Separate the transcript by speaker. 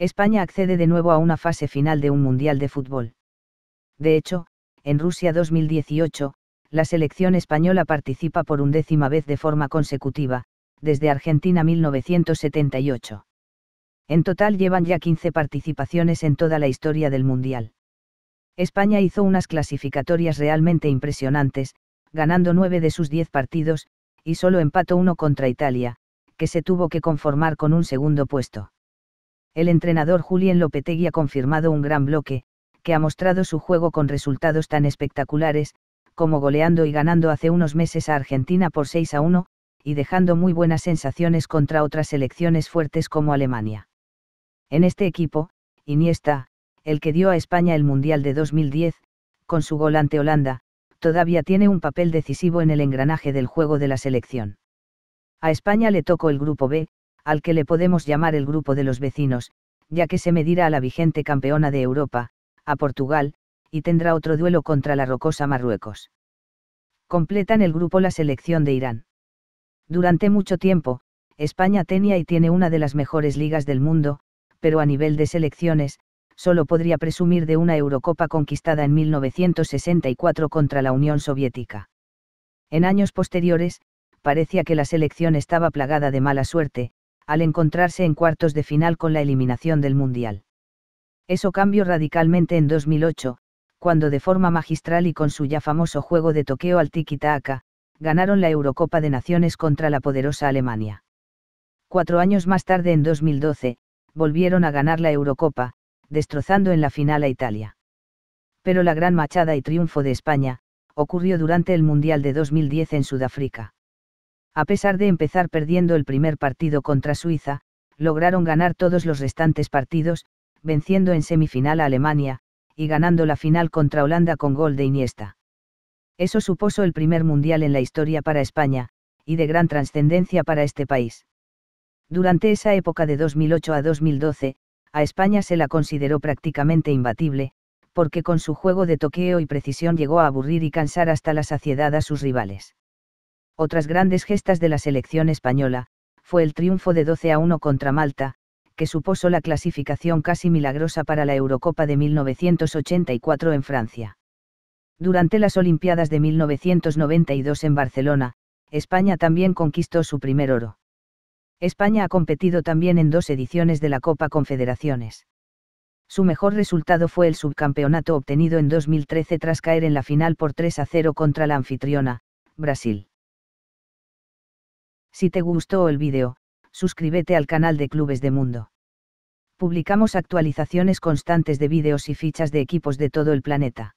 Speaker 1: España accede de nuevo a una fase final de un Mundial de Fútbol. De hecho, en Rusia 2018, la selección española participa por undécima vez de forma consecutiva, desde Argentina 1978. En total llevan ya 15 participaciones en toda la historia del Mundial. España hizo unas clasificatorias realmente impresionantes, ganando nueve de sus 10 partidos, y solo empató uno contra Italia, que se tuvo que conformar con un segundo puesto. El entrenador Julián Lopetegui ha confirmado un gran bloque, que ha mostrado su juego con resultados tan espectaculares, como goleando y ganando hace unos meses a Argentina por 6 a 1, y dejando muy buenas sensaciones contra otras selecciones fuertes como Alemania. En este equipo, Iniesta, el que dio a España el Mundial de 2010, con su gol ante Holanda, todavía tiene un papel decisivo en el engranaje del juego de la selección. A España le tocó el grupo B, al que le podemos llamar el grupo de los vecinos, ya que se medirá a la vigente campeona de Europa, a Portugal, y tendrá otro duelo contra la rocosa Marruecos. Completan el grupo la selección de Irán. Durante mucho tiempo, España tenía y tiene una de las mejores ligas del mundo, pero a nivel de selecciones, solo podría presumir de una Eurocopa conquistada en 1964 contra la Unión Soviética. En años posteriores, parecía que la selección estaba plagada de mala suerte, al encontrarse en cuartos de final con la eliminación del Mundial. Eso cambió radicalmente en 2008, cuando de forma magistral y con su ya famoso juego de toqueo al tiki-taka, ganaron la Eurocopa de Naciones contra la poderosa Alemania. Cuatro años más tarde, en 2012, volvieron a ganar la Eurocopa, destrozando en la final a Italia. Pero la gran machada y triunfo de España, ocurrió durante el Mundial de 2010 en Sudáfrica. A pesar de empezar perdiendo el primer partido contra Suiza, lograron ganar todos los restantes partidos, venciendo en semifinal a Alemania, y ganando la final contra Holanda con gol de Iniesta. Eso supuso el primer mundial en la historia para España, y de gran trascendencia para este país. Durante esa época de 2008 a 2012, a España se la consideró prácticamente imbatible, porque con su juego de toqueo y precisión llegó a aburrir y cansar hasta la saciedad a sus rivales. Otras grandes gestas de la selección española, fue el triunfo de 12 a 1 contra Malta, que supuso la clasificación casi milagrosa para la Eurocopa de 1984 en Francia. Durante las Olimpiadas de 1992 en Barcelona, España también conquistó su primer oro. España ha competido también en dos ediciones de la Copa Confederaciones. Su mejor resultado fue el subcampeonato obtenido en 2013 tras caer en la final por 3 a 0 contra la anfitriona, Brasil. Si te gustó el vídeo, suscríbete al canal de Clubes de Mundo. Publicamos actualizaciones constantes de vídeos y fichas de equipos de todo el planeta.